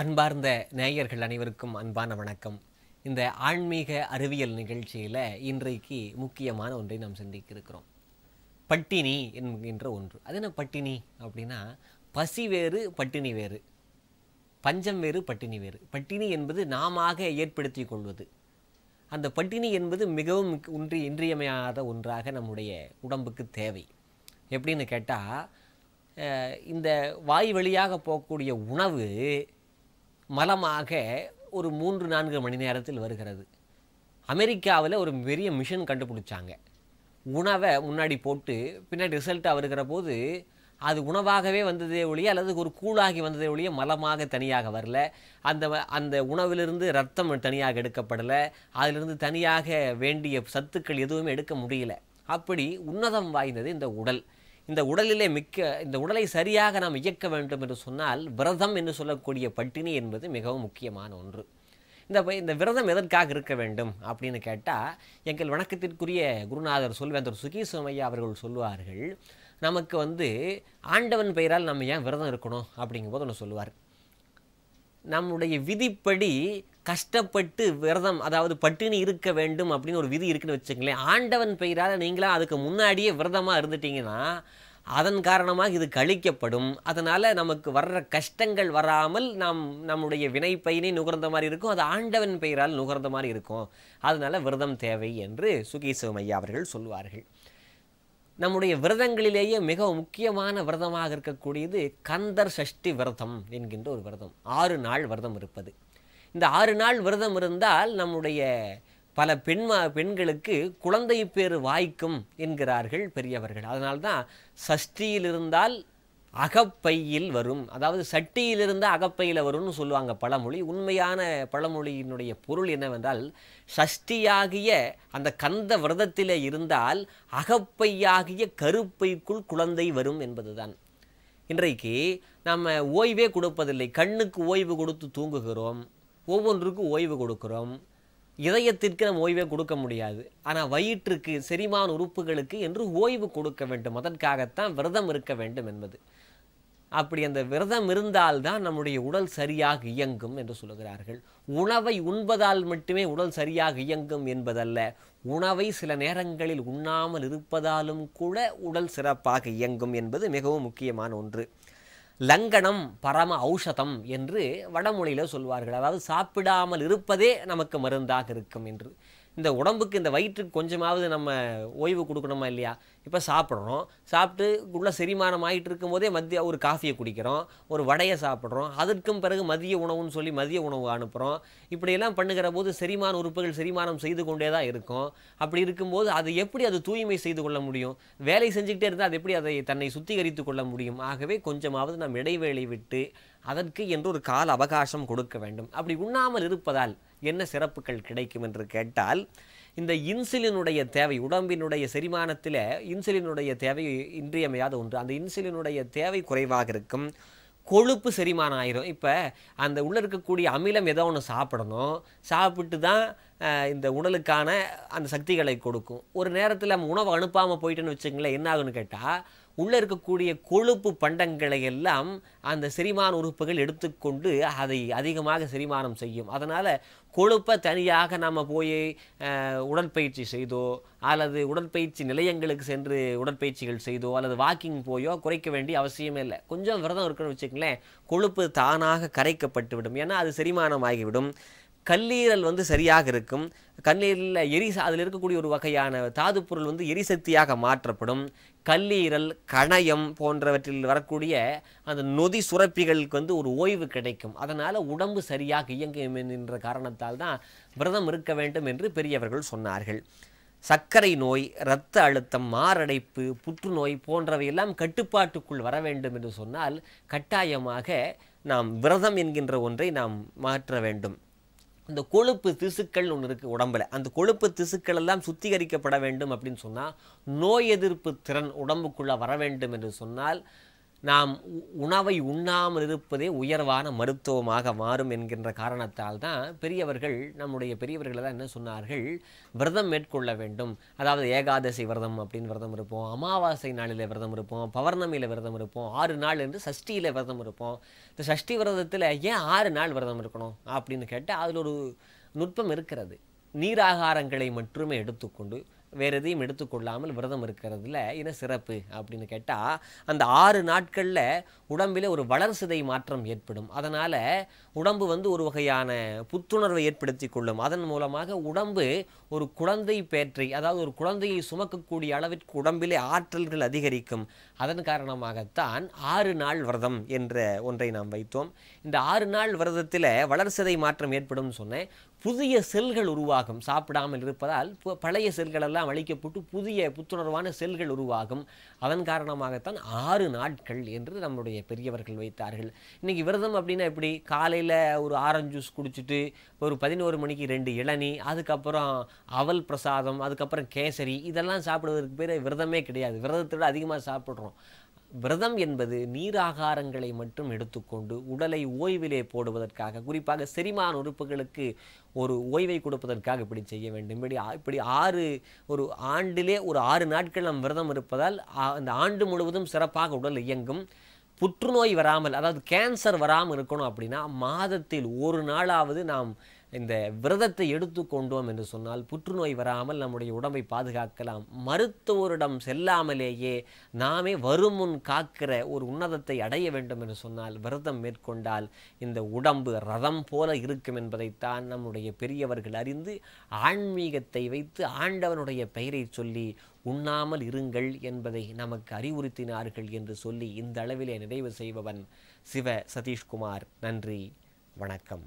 அன்பார்ந்த நேயர்கள் அனைவருக்கும் அன்பான வணக்கம் இந்த ஆன்மீக அறிவியல் நிகழ்ச்சியில் இன்றைக்கு முக்கியமான ஒன்றை நாம் சந்திக்க இருக்கிறோம் பட்டினி என்கின்ற ஒன்று அது என்ன பட்டினி அப்படின்னா பசி வேறு பட்டினி வேறு பஞ்சம் வேறு பட்டினி வேறு பட்டினி என்பது நாம ஏற்படுத்தி கொள்வது அந்த பட்டினி என்பது மிகவும் ஒன்றி இன்றியமையாத ஒன்றாக நம்முடைய உடம்புக்கு தேவை எப்படின்னு கேட்டால் இந்த வாய் வழியாக போகக்கூடிய உணவு மலமாக ஒரு மூன்று நான்கு மணி நேரத்தில் வருகிறது அமெரிக்காவில் ஒரு பெரிய மிஷன் கண்டுபிடிச்சாங்க உணவை முன்னாடி போட்டு பின்னாடி ரிசல்ட்டாக வருகிற போது அது உணவாகவே வந்ததே ஒழிய அல்லது ஒரு கூழாகி வந்ததே ஒழிய மலமாக தனியாக வரல அந்த அந்த உணவிலிருந்து ரத்தம் தனியாக எடுக்கப்படலை அதிலிருந்து தனியாக வேண்டிய சத்துக்கள் எதுவுமே எடுக்க முடியல அப்படி உன்னதம் வாய்ந்தது இந்த உடல் இந்த உடலிலே மிக்க இந்த உடலை சரியாக நாம் இயக்க வேண்டும் என்று சொன்னால் விரதம் என்று சொல்லக்கூடிய பட்டினி என்பது மிகவும் முக்கியமான ஒன்று இந்த இந்த விரதம் எதற்காக இருக்க வேண்டும் அப்படின்னு கேட்டால் எங்கள் வணக்கத்திற்குரிய குருநாதர் சொல்வேந்தர் சுகீசுவையா அவர்கள் சொல்வார்கள் நமக்கு வந்து ஆண்டவன் பெயரால் நம்ம ஏன் விரதம் இருக்கணும் அப்படிங்கும்போது ஒன்று சொல்லுவார் நம்முடைய விதிப்படி கஷ்டப்பட்டு விரதம் அதாவது பட்டுன்னு இருக்க வேண்டும் அப்படின்னு ஒரு விதி இருக்குன்னு வச்சுக்கங்களேன் ஆண்டவன் பெயரால் நீங்களாம் அதுக்கு முன்னாடியே விரதமாக இருந்துட்டிங்கன்னா அதன் காரணமாக இது கழிக்கப்படும் அதனால் நமக்கு வர்ற கஷ்டங்கள் வராமல் நாம் நம்முடைய வினை நுகர்ந்த மாதிரி இருக்கும் அது ஆண்டவன் பெயரால் நுகர்ந்த மாதிரி இருக்கும் அதனால் விரதம் தேவை என்று சுகீசிவமையா அவர்கள் சொல்வார்கள் நம்முடைய விரதங்களிலேயே மிக முக்கியமான விரதமாக இருக்கக்கூடியது கந்தர் சஷ்டி விரதம் என்கின்ற ஒரு விரதம் ஆறு நாள் விரதம் இருப்பது இந்த ஆறு நாள் விரதம் இருந்தால் நம்முடைய பல பெண் பெண்களுக்கு குழந்தை பேர் வாய்க்கும் என்கிறார்கள் பெரியவர்கள் அதனால்தான் சஷ்டியில் இருந்தால் அகப்பையில் வரும் அதாவது சட்டியிலிருந்து அகப்பையில் வரும்னு சொல்லுவாங்க பழமொழி உண்மையான பழமொழியினுடைய பொருள் என்னவென்றால் சஷ்டியாகிய அந்த கந்த விரதத்தில் இருந்தால் அகப்பையாகிய கருப்பைக்குள் குழந்தை வரும் என்பதுதான் இன்றைக்கு நம்ம ஓய்வே கொடுப்பதில்லை கண்ணுக்கு ஓய்வு கொடுத்து தூங்குகிறோம் ஒவ்வொன்றுக்கும் ஓய்வு கொடுக்குறோம் இதயத்திற்கு நம்ம ஓய்வே கொடுக்க முடியாது ஆனால் வயிற்றுக்கு செரிமான உறுப்புகளுக்கு என்று ஓய்வு கொடுக்க வேண்டும் அதற்காகத்தான் விரதம் இருக்க வேண்டும் என்பது அப்படி அந்த விரதம் இருந்தால்தான் நம்முடைய உடல் சரியாக இயங்கும் என்று சொல்கிறார்கள் உணவை உண்பதால் மட்டுமே உடல் சரியாக இயங்கும் என்பதல்ல உணவை சில நேரங்களில் உண்ணாமல் இருப்பதாலும் கூட உடல் சிறப்பாக இயங்கும் என்பது மிகவும் முக்கியமான ஒன்று லங்கனம் பரம ஔஷதம் என்று வடமொழியில் சொல்வார்கள் அதாவது சாப்பிடாமல் இருப்பதே நமக்கு மருந்தாக இருக்கும் என்று இந்த உடம்புக்கு இந்த வயிற்றுக்கு கொஞ்சமாவது நம்ம ஓய்வு கொடுக்கணுமா இல்லையா இப்போ சாப்பிட்றோம் சாப்பிட்டு உள்ள செரிமானம் ஆகிட்டு இருக்கும்போதே மதிய ஒரு காஃபியை குடிக்கிறோம் ஒரு வடையை சாப்பிட்றோம் அதற்கும் பிறகு மதிய உணவுன்னு சொல்லி மதிய உணவு அனுப்புகிறோம் இப்படியெல்லாம் பண்ணுகிற போது செரிமான உறுப்புகள் செரிமானம் செய்து கொண்டே தான் இருக்கும் அப்படி இருக்கும்போது அது எப்படி அது தூய்மை செய்து கொள்ள முடியும் வேலை செஞ்சுக்கிட்டே இருந்தால் அது எப்படி அதை தன்னை சுத்திகரித்து கொள்ள முடியும் ஆகவே கொஞ்சமாவது நம் இடைவேளை விட்டு அதற்கு என்று ஒரு கால அவகாசம் கொடுக்க வேண்டும் அப்படி உண்ணாமல் இருப்பதால் என்ன சிறப்புகள் கிடைக்கும் என்று கேட்டால் இந்த இன்சுலினுடைய தேவை உடம்பினுடைய செரிமானத்தில் இன்சுலினுடைய தேவை இன்றியமையாத ஒன்று அந்த இன்சுலினுடைய தேவை குறைவாக இருக்கும் கொழுப்பு செரிமானம் ஆயிரும் இப்போ அந்த உள்ளே இருக்கக்கூடிய அமிலம் ஏதோ ஒன்று சாப்பிடணும் சாப்பிட்டு தான் இந்த உடலுக்கான அந்த சக்திகளை கொடுக்கும் ஒரு நேரத்தில் உணவு அனுப்பாமல் போயிட்டுன்னு வச்சுங்களேன் என்ன ஆகுன்னு கேட்டால் உள்ளே இருக்கக்கூடிய கொழுப்பு பண்டங்களை எல்லாம் அந்த செரிமான உறுப்புகள் எடுத்துக்கொண்டு அதை அதிகமாக செரிமானம் செய்யும் அதனால் கொழுப்பை தனியாக நம்ம போய் உடற்பயிற்சி செய்தோ அல்லது உடற்பயிற்சி நிலையங்களுக்கு சென்று உடற்பயிற்சிகள் செய்தோ அல்லது வாக்கிங் போயோ குறைக்க வேண்டிய அவசியமே இல்லை கொஞ்சம் விரதம் இருக்கணும்னு வச்சுக்கங்களேன் கொழுப்பு தானாக கரைக்கப்பட்டு விடும் ஏன்னா அது செரிமானம் ஆகிவிடும் கல்லீரல் வந்து சரியாக இருக்கும் கல்லீரலில் எரி அதில் இருக்கக்கூடிய ஒரு வகையான தாது பொருள் வந்து எரிசக்தியாக மாற்றப்படும் கல்லீரல் கணயம் போன்றவற்றில் வரக்கூடிய அந்த நொதி சுரப்பிகளுக்கு வந்து ஒரு ஓய்வு கிடைக்கும் அதனால் உடம்பு சரியாக இயங்கும் என்கின்ற காரணத்தால் தான் விரதம் இருக்க வேண்டும் என்று பெரியவர்கள் சொன்னார்கள் சர்க்கரை நோய் இரத்த அழுத்தம் மாரடைப்பு புற்றுநோய் போன்றவையெல்லாம் கட்டுப்பாட்டுக்குள் வர வேண்டும் என்று சொன்னால் கட்டாயமாக நாம் விரதம் என்கின்ற ஒன்றை நாம் மாற்ற வேண்டும் அந்த கொழுப்பு திசுக்கள் ஒன்று இருக்குது உடம்பில் அந்த கொழுப்பு திசுக்கள் எல்லாம் சுத்திகரிக்கப்பட வேண்டும் அப்படின்னு சொன்னால் நோய் எதிர்ப்பு திறன் உடம்புக்குள்ளே வர வேண்டும் என்று சொன்னால் நாம் உணவை உண்ணாமல் இருப்பதே உயர்வான மருத்துவமாக மாறும் என்கின்ற காரணத்தால் தான் பெரியவர்கள் நம்முடைய பெரியவர்கள் தான் என்ன சொன்னார்கள் விரதம் மேற்கொள்ள வேண்டும் அதாவது ஏகாதசி விரதம் அப்படின்னு விரதம் இருப்போம் அமாவாசை நாளில் விரதம் இருப்போம் பௌர்ணமியில் விரதம் இருப்போம் ஆறு நாள் என்று சஷ்டியில் விரதம் இருப்போம் இந்த சஷ்டி விரதத்தில் ஏன் ஆறு நாள் விரதம் இருக்கணும் அப்படின்னு கேட்டால் அதில் ஒரு நுட்பம் இருக்கிறது நீராகாரங்களை மட்டுமே எடுத்துக்கொண்டு வேறு எதையும் எடுத்துக்கொள்ளாமல் விரதம் இருக்கிறதுல என்ன சிறப்பு அப்படின்னு கேட்டால் அந்த ஆறு நாட்களில் உடம்பில் ஒரு வளர்சிதை மாற்றம் ஏற்படும் அதனால் உடம்பு வந்து ஒரு வகையான புத்துணர்வை ஏற்படுத்தி கொள்ளும் அதன் மூலமாக உடம்பு ஒரு குழந்தை பேற்றை அதாவது ஒரு குழந்தையை சுமக்கக்கூடிய அளவிற்கு உடம்பிலே ஆற்றல்கள் அதிகரிக்கும் அதன் காரணமாகத்தான் ஆறு நாள் விரதம் என்ற ஒன்றை நாம் வைத்தோம் இந்த ஆறு நாள் விரதத்தில் வளர்சிதை மாற்றம் ஏற்படும் சொன்னேன் புதிய செல்கள் உருவாகும் சாப்பிடாமல் இருப்பதால் பழைய செல்கள் எல்லாம் அழிக்கப்பட்டு புதிய புத்துணர்வான செல்கள் உருவாகும் அதன் காரணமாகத்தான் ஆறு நாட்கள் என்று நம்முடைய பெரியவர்கள் வைத்தார்கள் இன்றைக்கி விரதம் அப்படின்னா எப்படி காலையில் ஒரு ஆரஞ்சு ஜூஸ் குடிச்சிட்டு ஒரு பதினோரு மணிக்கு ரெண்டு இளநி அதுக்கப்புறம் அவல் பிரசாதம் அதுக்கப்புறம் கேசரி இதெல்லாம் சாப்பிடுவதற்கு பேர் விரதமே கிடையாது விரதத்தை விட அதிகமாக சாப்பிட்றோம் விரதம் என்பது நீராகாரங்களை மட்டும் எடுத்துக்கொண்டு உடலை ஓய்விலே போடுவதற்காக குறிப்பாக செரிமான உறுப்புகளுக்கு ஒரு ஓய்வை கொடுப்பதற்காக இப்படி செய்ய வேண்டும் இப்படி இப்படி ஆறு ஒரு ஆண்டிலே ஒரு ஆறு நாட்கள் நாம் விரதம் இருப்பதால் அந்த ஆண்டு முழுவதும் சிறப்பாக உடல் இயங்கும் புற்றுநோய் வராமல் அதாவது கேன்சர் வராமல் இருக்கணும் அப்படின்னா மாதத்தில் ஒரு நாளாவது நாம் இந்த விரதத்தை எடுத்து கொண்டோம் என்று சொன்னால் புற்றுநோய் வராமல் நம்முடைய உடம்பை பாதுகாக்கலாம் மருத்துவரிடம் செல்லாமலேயே நாமே வருமுன் காக்கிற ஒரு உன்னதத்தை அடைய வேண்டும் என்று சொன்னால் விரதம் மேற்கொண்டால் இந்த உடம்பு ரதம் போல இருக்கும் என்பதைத்தான் நம்முடைய பெரியவர்கள் அறிந்து ஆன்மீகத்தை வைத்து ஆண்டவனுடைய பெயரை சொல்லி உண்ணாமல் இருங்கள் என்பதை நமக்கு அறிவுறுத்தினார்கள் என்று சொல்லி இந்த அளவிலே நிறைவு செய்பவன் சிவ சதீஷ்குமார் நன்றி வணக்கம்